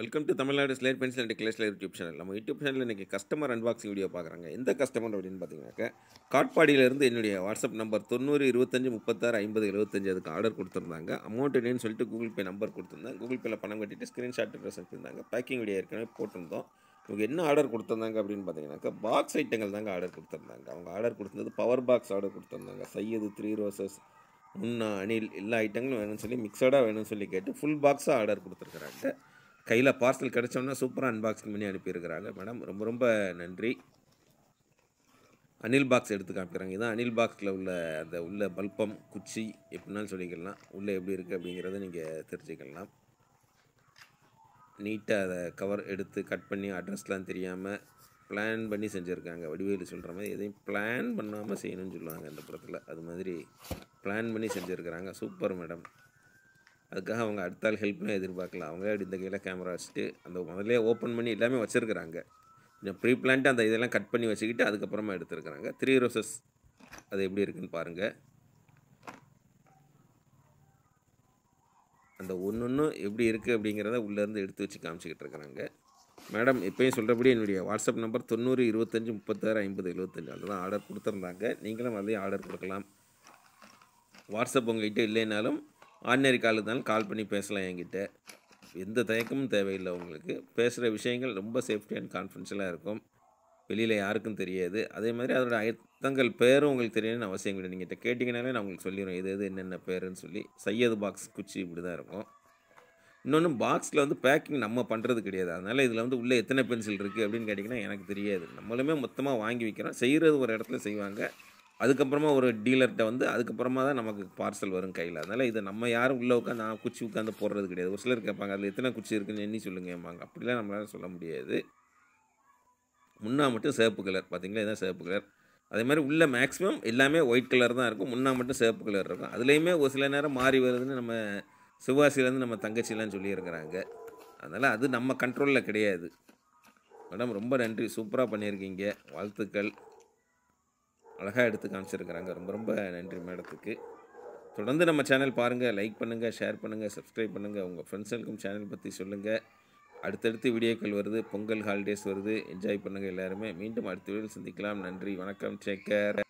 welcome to Tamil Nadu slate pencil and கிளேஸ்ல YouTube channel நம்ம YouTube சேனலில் இன்றைக்கி கஸ்டமர் அன்பாக்சிங் வீடியோ பார்க்குறாங்க எந்த கஸ்டமர் அப்படின்னு பார்த்தீங்கன்னாக்கா காட்பாடியிலேருந்து என்னுடைய வாட்ஸ்அப் நம்பர் தொண்ணூறு இருபத்தஞ்சு முப்பத்தாறு ஐம்பது எழுபத்தஞ்சு அதுக்கு ஆர்டர் கொடுத்துருந்தாங்க அமௌண்ட் என்னன்னு சொல்லிட்டு கூகுள் பே நம்பர் கொடுத்துருந்தாங்க கூகுள் பேயில் பணம் கட்டிட்டு ஸ்க்ரீன்ஷாட் அட்ரஸ் அனுப்பியிருந்தாங்க பேக்கிங் வீடியோ ஏற்கனவே போட்டிருந்தோம் இவங்க என்ன ஆர்டர் கொடுத்துருந்தாங்க அப்படின்னு பார்த்தீங்கன்னாக்கா பாக்ஸ் ஐட்டங்கள் தாங்க ஆர்டர் கொடுத்துருந்தாங்க அவங்க ஆர்டர் கொடுத்தது பவர் பாக்ஸ் ஆர்டர் கொடுத்துருந்தாங்க சையது த்ரீ ரோசஸ் முன்னா அணில் எல்லா ஐட்டங்களும் வேணும்னு சொல்லி மிக்சடாக வேணும்னு சொல்லி கேட்டு ஃபுல் பாக்ஸாக ஆர்டர் கொடுத்துருக்குறாங்க கையில் பார்சல் கிடச்சோம்னா சூப்பராக அன்பாக்சிங் பண்ணி அனுப்பியிருக்கிறாங்க மேடம் ரொம்ப ரொம்ப நன்றி அனில் பாக்ஸ் எடுத்து காமிக்கிறாங்க இதுதான் அனில் பாக்ஸில் உள்ள அந்த உள்ள பல்பம் குச்சி எப்படின்னாலும் சொல்லிக்கலாம் உள்ளே எப்படி இருக்குது அப்படிங்கிறத நீங்கள் தெரிஞ்சுக்கலாம் நீட்டாக அதை கவர் எடுத்து கட் பண்ணி அட்ரஸ்லாம் தெரியாமல் பிளான் பண்ணி செஞ்சுருக்காங்க வடிவேலு சொல்கிற மாதிரி எதையும் பிளான் பண்ணாமல் செய்யணும்னு சொல்லுவாங்க அந்த படத்தில் அது மாதிரி பிளான் பண்ணி செஞ்சுருக்கிறாங்க சூப்பர் மேடம் அதுக்காக அவங்க அடுத்தால் ஹெல்ப்லாம் எதிர்பார்க்கலாம் அவங்க அப்படி இந்த கையில் கேமரா வச்சுட்டு அந்த முதல்ல ஓப்பன் பண்ணி எல்லாமே வச்சுருக்குறாங்க ப்ரீ பிளான்ட்டு அந்த இதெல்லாம் கட் பண்ணி வச்சுக்கிட்டு அதுக்கப்புறமா எடுத்துருக்குறாங்க த்ரீ ரோசஸ் அது எப்படி இருக்குன்னு பாருங்கள் அந்த ஒன்று ஒன்றும் எப்படி இருக்குது அப்படிங்கிறத உள்ளேருந்து எடுத்து வச்சு காமிச்சிக்கிட்டு இருக்கிறாங்க மேடம் இப்போயும் சொல்கிறபடி என்னுடைய வாட்ஸ்அப் நம்பர் தொண்ணூறு இருபத்தஞ்சி முப்பத்தாறு ஐம்பது எழுபத்தஞ்சு தான் ஆர்டர் கொடுத்துருந்தாங்க நீங்களும் அதையும் ஆர்டர் கொடுக்கலாம் வாட்ஸ்அப் உங்கள்கிட்ட இல்லைனாலும் ஆர்டினரி கால் இருந்தாலும் கால் பண்ணி பேசலாம் என்கிட்ட எந்த தயக்கமும் தேவையில்லை உங்களுக்கு பேசுகிற விஷயங்கள் ரொம்ப சேஃப்டி அண்ட் கான்ஃபிடென்ஷியலாக இருக்கும் வெளியில் யாருக்கும் தெரியாது அதே மாதிரி அதோட அயத்தங்கள் பேரும் உங்களுக்கு தெரியணும்னு அவசியம் கிடையாது கிட்ட கேட்டிங்கனாலே நான் உங்களுக்கு சொல்லிடுவேன் இது எது என்னென்ன பேருன்னு சொல்லி சையது பாக்ஸ் குச்சி இப்படி தான் இருக்கும் இன்னொன்று பாக்ஸில் வந்து பேக்கிங் நம்ம பண்ணுறது கிடையாது அதனால் இதில் வந்து உள்ளே எத்தனை பென்சில் இருக்குது அப்படின்னு கேட்டிங்கன்னா எனக்கு தெரியாது நம்மளுமே மொத்தமாக வாங்கி வைக்கிறோம் செய்கிறது ஒரு இடத்துல செய்வாங்க அதுக்கப்புறமா ஒரு டீலர்கிட்ட வந்து அதுக்கப்புறமா தான் நமக்கு பார்சல் வரும் கையில் அதனால் இது நம்ம யாரும் உள்ளே உட்காந்து நான் குச்சி உட்காந்து போடுறது கிடையாது ஒரு சிலர் கேட்பாங்க அதில் எத்தனை குச்சி இருக்குன்னு எண்ணி சொல்லுங்கம்பாங்க அப்படிலாம் நம்மளால் சொல்ல முடியாது முன்னா மட்டும் சேப்பு கலர் பார்த்திங்களா இதான் சிவப்பு கலர் அதே மாதிரி உள்ளே மேக்ஸிமம் எல்லாமே ஒயிட் கலர் தான் இருக்கும் முன்னா மட்டும் சிவப்பு கலர் இருக்கும் அதுலேயுமே ஒரு சில நேரம் மாறி வருதுன்னு நம்ம சிவாசிலேருந்து நம்ம தங்கச்சிலாம் சொல்லியிருக்கிறாங்க அதனால் அது நம்ம கண்ட்ரோலில் கிடையாது மேடம் ரொம்ப நன்றி சூப்பராக பண்ணியிருக்கீங்க வாழ்த்துக்கள் அழகாக எடுத்து காமிச்சிருக்கிறாங்க ரொம்ப ரொம்ப நன்றி மேடத்துக்கு தொடர்ந்து நம்ம சேனல் பாருங்கள் லைக் பண்ணுங்கள் ஷேர் பண்ணுங்கள் சப்ஸ்கிரைப் பண்ணுங்கள் உங்கள் ஃப்ரெண்ட்ஸுக்கும் சேனல் பற்றி சொல்லுங்கள் அடுத்தடுத்து வீடியோக்கள் வருது பொங்கல் ஹாலிடேஸ் வருது என்ஜாய் பண்ணுங்கள் எல்லாருமே மீண்டும் அடுத்த வீடியோவில் சந்திக்கலாம் நன்றி வணக்கம் டேக் கேர்